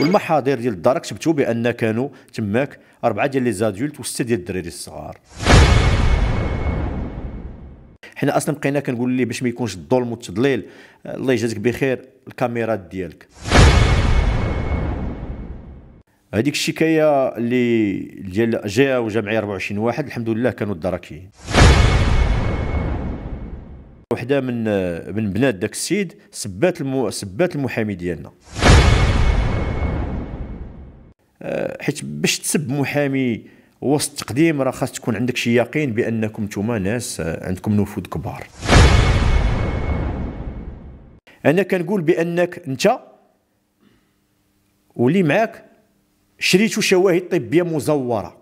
والمحاضر ديال الدار كتبتو بان كانوا تماك اربعه ديال لي زادولت وسته ديال الدراري الصغار حنا اصلا بقينا كنقول ليه باش ما يكونش الظلم والتضليل الله يجازيك بخير الكاميرات ديالك هذيك الشكايه اللي ديال جاء وجمعيه 24 واحد الحمد لله كانوا الدراكيين وحده من من بنات داك السيد سبات المو سبات المحامي ديالنا آه، حيت باش تسب محامي وسط تقديم راه خاص تكون عندك شي يقين بانكم نتوما ناس آه، عندكم نفوذ كبار انا كنقول بانك انت واللي معاك شريتوا شواهد طبيه مزوره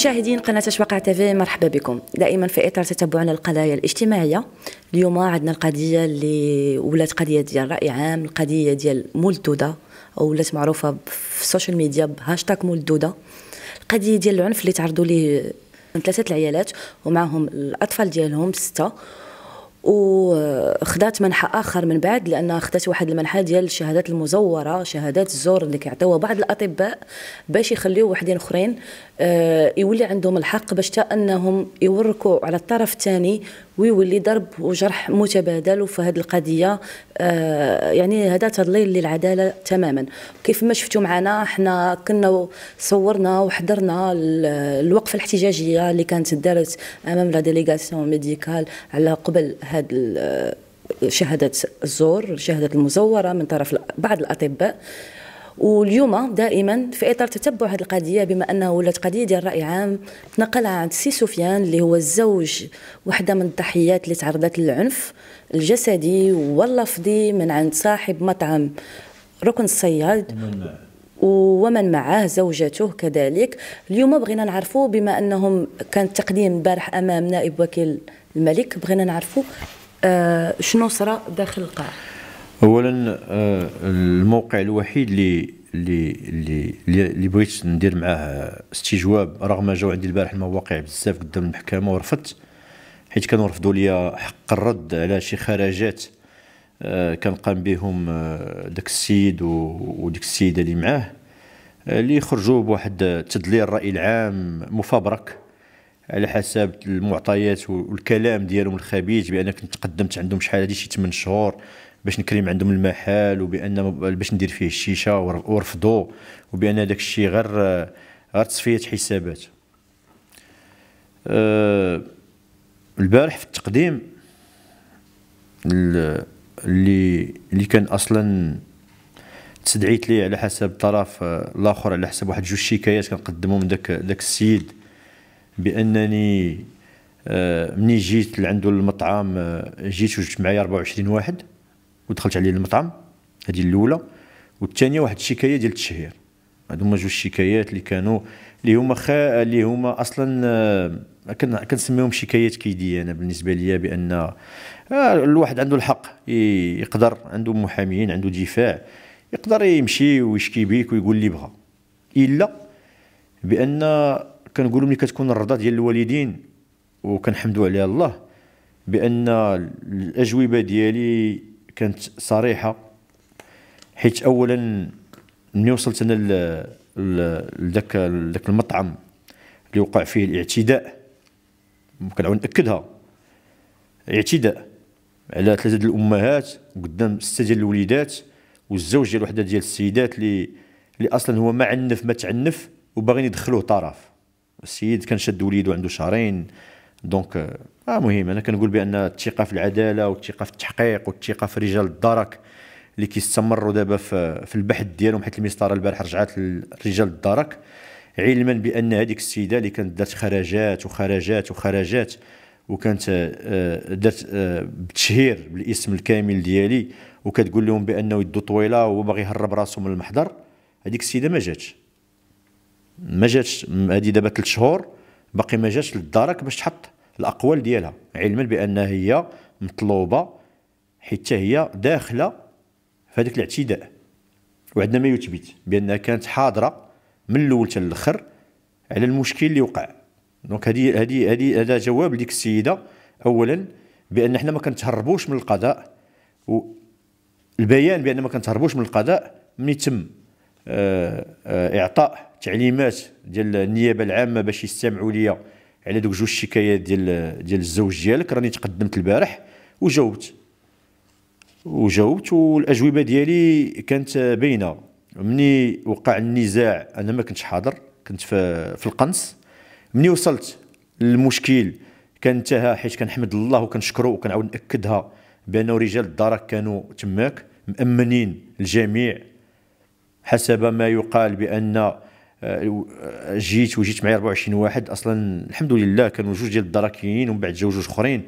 مشاهدين قناة أشواق تيفي مرحبا بكم دائما في إطار تتبعنا القضايا الاجتماعية اليوم عندنا القضية اللي ولات قضية ديال رأي عام القضية ديال مولدودة أو ولات معروفة في السوشيال ميديا بهاشتاك مولدودة القضية ديال العنف اللي تعرضوا ليه ثلاثة العيالات ومعهم الأطفال ديالهم ستة وخدات منحة آخر من بعد لأن خدات واحد المنحة ديال الشهادات المزورة شهادات الزور اللي كيعطيوها بعض الأطباء باش يخليو وحدين أخرين آه، يولي عندهم الحق باش أنهم يوركوا على الطرف الثاني ويولي ضرب وجرح متبادل وفي هذه القضيه آه، يعني هذا تضليل للعداله تماما كيف ما شفتوا معنا حنا كنا صورنا وحضرنا الوقفه الاحتجاجيه اللي كانت دارت امام لا ديليغاسيون ميديكال على قبل هذا شهاده الزور شهاده المزوره من طرف بعض الاطباء واليوم دائما في اطار تتبع هذه القضيه بما انه ولات قضيه ديال راي عام تنقلها عند سي سفيان اللي هو الزوج وحده من الضحيات اللي تعرضت للعنف الجسدي واللفظي من عند صاحب مطعم ركن الصياد ومن معاه زوجته كذلك اليوم بغينا نعرفوا بما انهم كان تقديم البارح امام نائب وكيل الملك بغينا نعرفوا آه شنو صرا داخل القاع اولا آه، الموقع الوحيد اللي اللي اللي اللي بغيت ندير معاه استجواب رغم جاو عندي البارح المواقع بزاف قدام المحكمه ورفضت حيت كانوا رفضوا لي حق الرد على شي خراجات آه، كان قام بهم آه، داك السيد وديك السيده اللي معاه اللي خرجوا بواحد تدليل الراي العام مفبرك على حسب المعطيات والكلام ديالهم الخبيث بان كنت تقدمت عندهم شحال هذه شي 8 شهور باش نكريم عندهم المحل وبان باش ندير فيه الشيشه ورفضوا وبان هذاك الشيء غير غير تصفيه حسابات أه البارح في التقديم اللي اللي كان اصلا تدعيت ليه على حسب الطرف آه، الاخر على حسب واحد جوج شكايات كنقدمهم داك داك السيد بانني آه، مني جيت لعندو المطعم آه، جيت وجبت معايا 24 واحد ودخلت عليه المطعم هذه الاولى والثانيه واحد الشكايه ديال التشهير هادو هما جوج شكايات اللي كانوا اللي هما خا اللي هما اصلا آه، كنسميهم شكايات كيديه انا بالنسبه ليا بان الواحد عنده الحق يقدر عنده محامين عنده دفاع يقدر يمشي ويشكي بيك ويقول اللي بغا الا بان كنقولوا ملي كتكون الرضا ديال الوالدين وكنحمدوا عليها الله بان الاجوبه ديالي كانت صريحه حيت اولا ملي وصلت انا لذاك لذاك المطعم اللي وقع فيه الاعتداء كنعاود ناكدها اعتداء على ثلاثه الامهات قدام سته ديال الوليدات والزوج ديال وحده ديال السيدات اللي اللي اصلا هو ما عنف ما تعنف وباغيين يدخلوه طرف السيد كان شاد وليده عنده شهرين دونك آه مهم انا كنقول بان الثقه في العداله والثقه في التحقيق والثقه في رجال الدرك اللي كيستمروا دابا في, في البحث ديالهم حيت المسطره البارح رجعات لرجال الدرك علما بان هذيك السيده اللي كانت دارت خرجات وخرجات وخرجات وكانت آه، دارت آه، بتشهير بالاسم الكامل ديالي وكتقول لهم بانه يدو طويله وهو باغي يهرب راسو من المحضر هذيك السيده ما جاتش ما جاتش هذه دابا ثلاث شهور باقي ما جاتش للدرك باش تحط الاقوال ديالها علما بان هي مطلوبه حيت هي داخله في هذاك الاعتداء وعندنا ما يثبت بانها كانت حاضره من الاول حتى الاخر على المشكل اللي وقع دونك هذه هذه هذه هذا جواب لديك السيده اولا بان حنا ما كنتهربوش من القضاء والبيان بان ما كنتهربوش من القضاء من تم آه، آه، اعطاء تعليمات ديال النيابه العامه باش يستمعوا ليا على دوك جوج شكايات ديال ديال الزوج ديالك راني تقدمت البارح وجاوبت وجاوبت والاجوبه ديالي كانت باينه مني وقع النزاع انا ما كنتش حاضر كنت في, في القنص مني وصلت للمشكل كان انتهى حيت كنحمد الله وكنشكرو وكنعاود ناكدها بانه رجال الدرك كانوا تماك مامنين الجميع حسب ما يقال بان آه، جيت وجيت معايا 24 واحد اصلا الحمد لله كانوا جوج ديال الدراكيين ومن بعد جاو جوج اخرين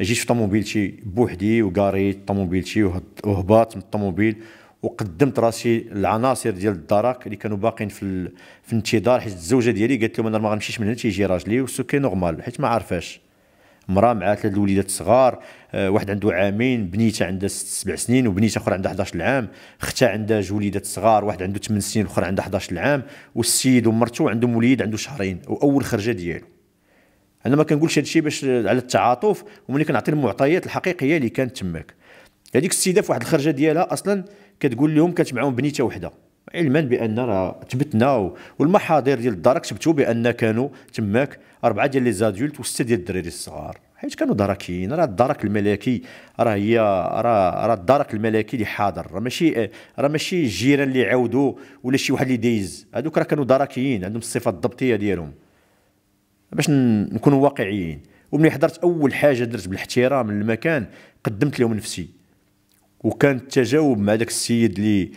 جيت في طوموبيلتي بوحدي وقاريت طوموبيلتي وهبطت من الطوموبيل وقدمت راسي العناصر ديال الدراك اللي كانوا باقيين في في الانتظار حيت الزوجه ديالي قالت لهم انا ما غنمشيش من هنا تيجي راجلي وسكي نورمال حيت ما عارفاش مرا مع ثلاث الوليدات صغار آه، واحد عنده عامين بنيته عندها ست سبع سنين وبنيته اخرى عندها 11 عام اختها عندها جوج وليدات صغار واحد عنده 8 سنين واخرى عندها 11 عام والسيد ومرته عندهم وليد عنده شهرين واول خرجه ديالو انا ما كنقولش هادشي باش على التعاطف وملي كنعطي المعطيات الحقيقيه اللي كانت تماك هذيك السيده في واحد الخرجه ديالها اصلا كتقول لهم كانت معاهم بنيته وحده علما بان راه تبتنا والمحاضر ديال الدار كتبتو بان كانوا تماك اربعه ديال لي زادولت وسته ديال الدراري الصغار حيت كانوا دراكيين راه الدرك الملكي راه هي راه راه الدرك الملكي اللي حاضر راه ماشي راه ماشي الجيران اللي عاودوا ولا شي واحد اللي دايز هذوك راه كانوا دركيين عندهم الصفه الضبطيه ديالهم باش نكونوا واقعيين وملي حضرت اول حاجه درت بالاحترام للمكان قدمت لهم نفسي وكان التجاوب مع داك السيد اللي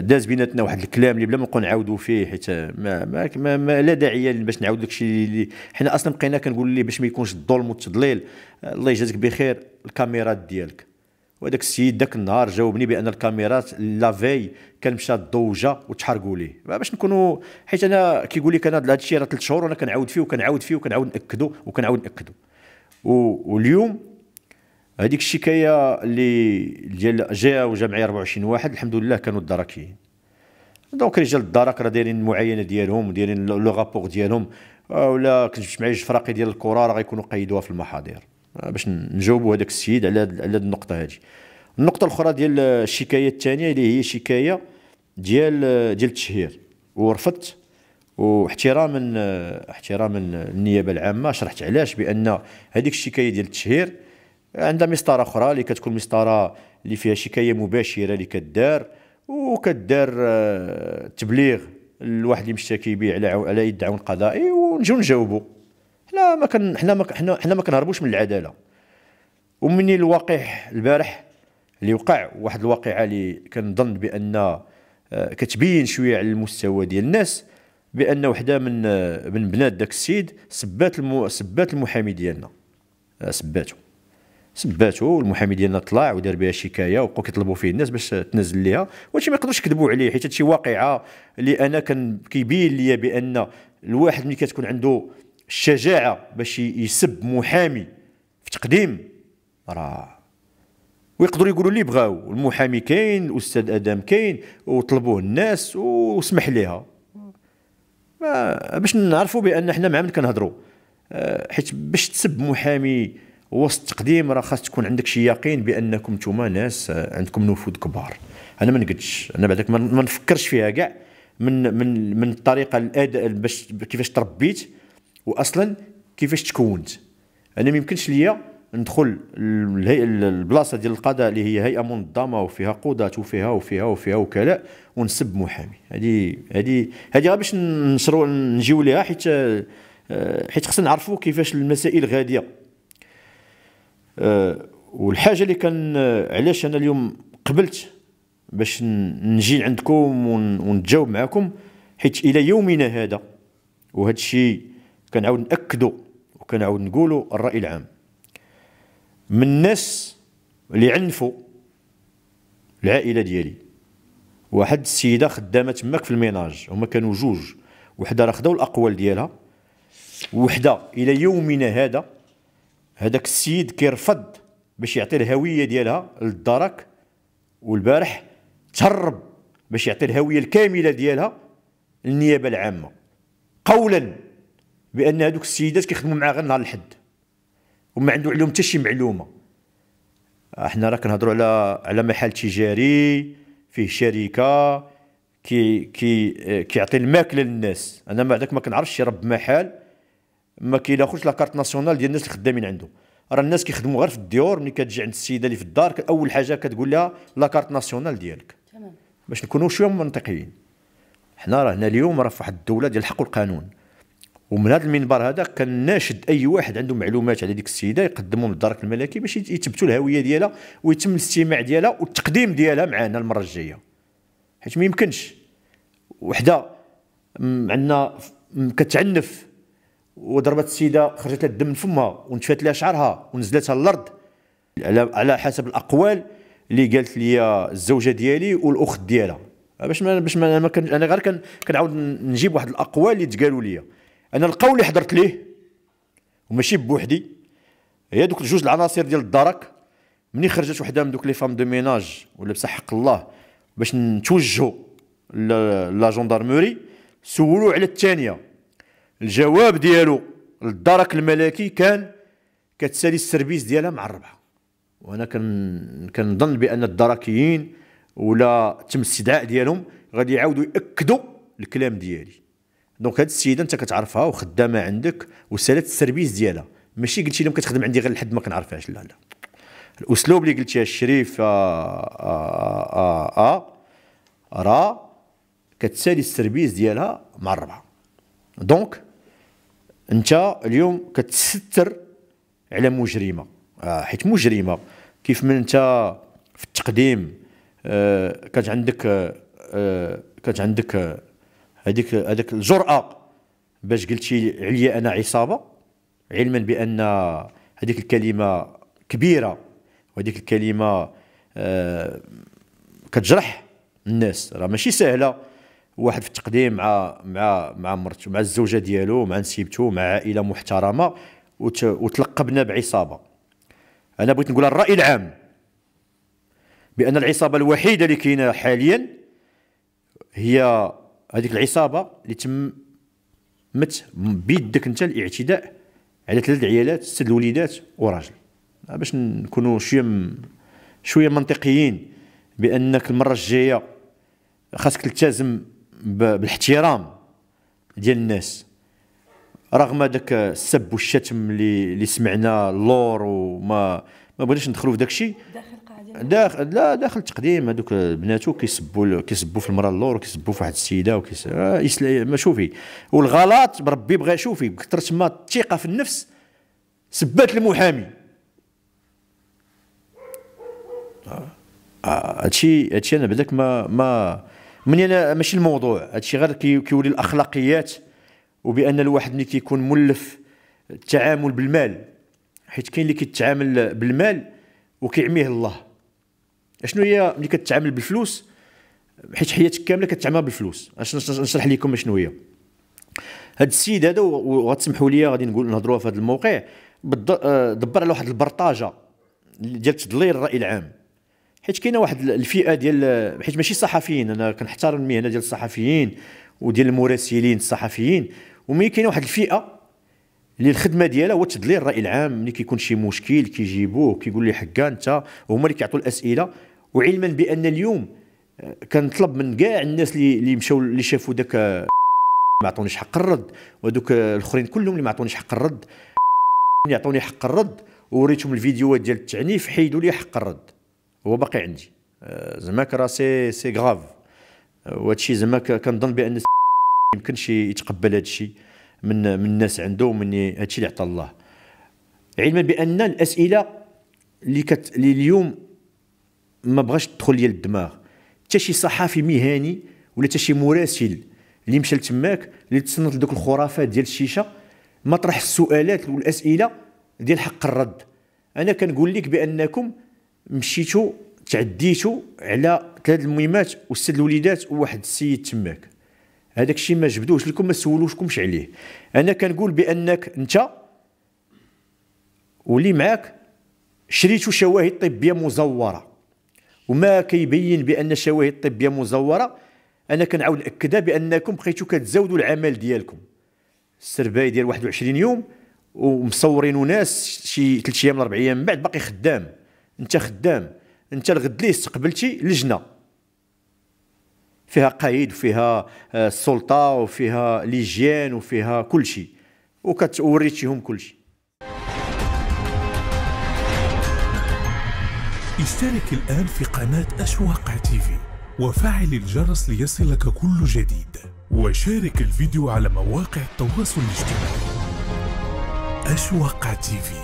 داز بيناتنا واحد الكلام اللي بلا ما نبقاو نعاودوا فيه حيت ما, ما, ما, ما لا داعي باش نعاود لك شي اللي حنا اصلا بقينا كنقول ليه باش ما يكونش الظلم والتضليل الله يجازيك بخير الكاميرات ديالك وهذاك السيد ذاك النهار جاوبني بان الكاميرات لافي كان مشى الضوجه وتحرقوا ليه باش نكونوا حيت انا كيقول لك انا هذا الشيء راه ثلاث شهور وانا كنعاود فيه وكنعاود فيه وكنعاود ناكدو وكنعاود ناكدو واليوم هذيك الشكايه اللي ديال جاو جمعيه 24 واحد الحمد لله كانوا الدركيين دونك رجال الدرك راه دايرين المعاينه ديالهم ودايرين لو غابور ديالهم آه، ولا كنت معي الفراقي ديال الكره راه غيكونوا قيدوها في المحاضر آه، باش نجاوبوا هذاك السيد على على النقطه هذه النقطه الاخرى ديال الشكايه الثانيه اللي هي شكايه ديال ديال التشهير ورفضت واحتراما آه، احتراما النيابه العامه شرحت علاش بان هذيك الشكايه ديال التشهير عندها مسطره اخرى اللي كتكون مسطره اللي فيها شكايه مباشره اللي كدار وكدار آه، تبليغ الواحد اللي مشتكي به على على يد عون قضائي ونجيو نجاوبوا حنا ما كن حنا ما حنا حنا ما كنهربوش من العداله ومني الواقع البارح اللي وقع واحد الواقعه اللي كنظن بان آه، كتبين شويه على المستوى ديال الناس بان وحده من آه، من بنات داك السيد سبات المو سبات المحامي ديالنا سباتو سباتو والمحامي ديالنا طلع ودار بها شكايه وبقاو كيطلبوا فيه الناس باش تنزل ليها وهادشي ما يقدروش يكذبوا عليه حيت هادشي واقعه اللي انا كان كيبين ليا بان الواحد ملي كتكون عنده الشجاعه باش يسب محامي في تقديم راه ويقدروا يقولوا اللي بغاو المحامي كاين الاستاذ ادم كاين وطلبوه الناس وسمح ليها باش نعرفوا بان حنا مع من كنهضروا آه، حيت باش تسب محامي وسط التقديم راه خاص تكون عندك شي يقين بانكم نتوما ناس عندكم نفوذ كبار انا ما نقدش انا بعدك ما نفكرش فيها كاع من من من الطريقه الاداء باش كيفاش تربيت واصلا كيفاش تكونت انا ما يمكنش ليا ندخل البلاصه ديال القضاء اللي هي هيئه منظمه وفيها قضاة وفيها وفيها وفيها وكلاء ونسب محامي هذه هذه هذه باش نشرو نجيو ليها حيت آه، حيت خصنا نعرفوا كيفاش المسائل غاديه آه، والحاجه اللي كان آه، علاش انا اليوم قبلت باش نجي عندكم ونتجاوب معكم حيت الى يومنا هذا وهذا الشيء كنعاود ناكدو وكنعاود نقولوا الراي العام من الناس اللي عنفوا العائله ديالي واحد السيده خدامه تماك في الميناج هما كانوا جوج وحده راه خداو الاقوال ديالها وحده الى يومنا هذا هذاك السيد كيرفض باش يعطي الهويه ديالها للدرك والبارح تهرب باش يعطي الهويه الكامله ديالها للنيابه العامه قولا بان هذوك السيدات كيخدموا معاه غير نهار الحد وما عندو عليهم حتى شي معلومه احنا راه كنهضروا على على محل تجاري فيه شركه كي كي كيعطي الماكله للناس انا ما عندك ما كنعرفش رب محل ما كيلاخذش لاكارت ناسيونال ديال الناس اللي خدامين عنده راه الناس كيخدموا غير في الديور ملي كتجي عند السيده اللي في الدار اول حاجه كتقول لها لاكارت ناسيونال ديالك تمام باش نكونوا شويه منطقيين حنا راه هنا اليوم راه في واحد الدوله ديال الحق والقانون ومن هذا المنبر هذا كناشد اي واحد عنده معلومات على ديك السيده يقدمهم للدرك الملكي باش يثبتوا الهويه ديالها ويتم الاستماع ديالها والتقديم ديالها معنا المره الجايه حيت ما يمكنش وحده عندنا كتعنف وضربت السيده خرجت لها الدم من فمها ونتفات لها شعرها ونزلتها الارض على حسب الاقوال اللي قالت لي الزوجه ديالي والاخت ديالها باش ما باش ما انا كان انا غير كان كنعاود نجيب واحد الاقوال اللي تقالوا لي انا القول اللي حضرت ليه وماشي بوحدي هي دوك جوج العناصر ديال الدرك ملي خرجت وحده من دوك لي فام دو ميناج ولا بصح حق الله باش نتوجهوا لا جوندارموري سولوا على الثانيه الجواب ديالو للدرك الملكي كان كتسالي السيرفيس ديالها مع الربحه وانا كنظن بان الدركيين ولا تم الاستدعاء ديالهم غادي يعاودوا ياكدوا الكلام ديالي دونك هاد السيده انت كتعرفها وخدامه عندك وسالت السيرفيس ديالها ماشي قلتي لهم كتخدم عندي غير لحد ما كنعرفهاش لا لا الاسلوب اللي قلتيها الشريف آآ آه، آآ آه، آآ آه، را كتسالي السيرفيس ديالها مع الربعه دونك انت اليوم كتستر على مجرمه آه حيت مجرمه كيف من انت في التقديم آه كانت عندك آه, آه، كانت عندك آه، هذيك هذاك الجراه باش قلتي عليا انا عصابه علما بان هذيك الكلمه كبيره وهذيك الكلمه آه كتجرح الناس راه ماشي سهله واحد في التقديم مع مع مع مرته مع الزوجه ديالو مع نسيبته مع عائله محترمه وت... وتلقبنا بعصابه انا بغيت نقول الراي العام بان العصابه الوحيده اللي كاينه حاليا هي هذيك العصابه اللي تم مت بيدك انت الاعتداء على ثلاث عيالات ست الوليدات وراجل باش نكونوا شويه شويه منطقيين بانك المره الجايه خاصك تلتزم بالاحترام ديال الناس رغم داك السب والشتم اللي اللي سمعنا اللور وما ما بغيناش ندخلوا في داك الشيء داخل لا داخل التقديم هذوك بناتو كيسبوا كيسبوا في المراه اللور وكيسبوا في واحد السيده وكيس آه، ما شوفي والغلط بربي بغى شوفي كثر ما الثقه في النفس سبات المحامي آه، آه، هادشي هادشي انا بداك ما ما منين ماشي الموضوع هادشي غير كيولي الاخلاقيات وبان الواحد ملي كيكون ملف التعامل بالمال حيت كاين اللي كيتعامل بالمال وكيعميه الله اشنو هي ملي كتعامل بالفلوس حيت حياتك كامله كتعامل بالفلوس اش نشرح لكم شنو هي هاد السيد هذا وغتسمحوا لي غادي نقول نهضروها في هذا الموقع آه، دبر على واحد البرطاجه ديال تضليل الراي العام حيت كاينه واحد الفئه ديال حيت ماشي صحفيين انا كنحترم المهنه ديال الصحفيين وديال المراسلين الصحفيين ومي كاينه واحد الفئه اللي الخدمه ديالها هو تدليل الراي العام ملي كيكون شي مشكل كيجيبوه كيقول لي حكا انت هما اللي كيعطوا الاسئله وعلما بان اليوم آه، كنطلب من كاع الناس اللي اللي مشاو اللي شافوا داك آه، ما عطونيش حق الرد وهذوك آه، الاخرين كلهم اللي ما عطونيش حق الرد يعطوني حق الرد ووريتهم الفيديوهات ديال التعنيف حيدوا لي حق الرد هو باقي عندي آه، زعماك راه سي سي غراف آه، وهادشي زعما كنظن بان شي يتقبل هادشي من من الناس عنده ومن هادشي اللي عطى الله علما بان الاسئله اللي كت اللي اليوم ما بغاش تدخل ليا للدماغ حتى شي صحفي مهني ولا حتى شي مراسل اللي مشى لتماك اللي تصنت لدوك الخرافات ديال الشيشه مطرح السؤالات والاسئله ديال حق الرد انا كنقول لك بانكم مشيتو تعديتو على ثلاث المهمات وست الوليدات وواحد السيد تماك هذاك الشيء ما جبدوش لكم ما سولوشكمش عليه انا كنقول بانك انت واللي معاك شريتو شواهد طبيه مزوره وما كيبين بان الشواهد الطبيه مزوره انا كنعاود ناكدها بانكم بقيتو كتزاودوا العمل ديالكم السرباي ديال 21 يوم ومصورين ناس شي 3 ايام 4 ايام من بعد باقي خدام انت خدام انت الغد ليه استقبلتي لجنه فيها قايد وفيها آه، السلطه وفيها ليجيان وفيها كل شيء وكتوريتيهم كل شيء اشترك الآن في قناة أشواق تي في وفعل الجرس ليصلك كل جديد وشارك الفيديو على مواقع التواصل الاجتماعي أشواق تي في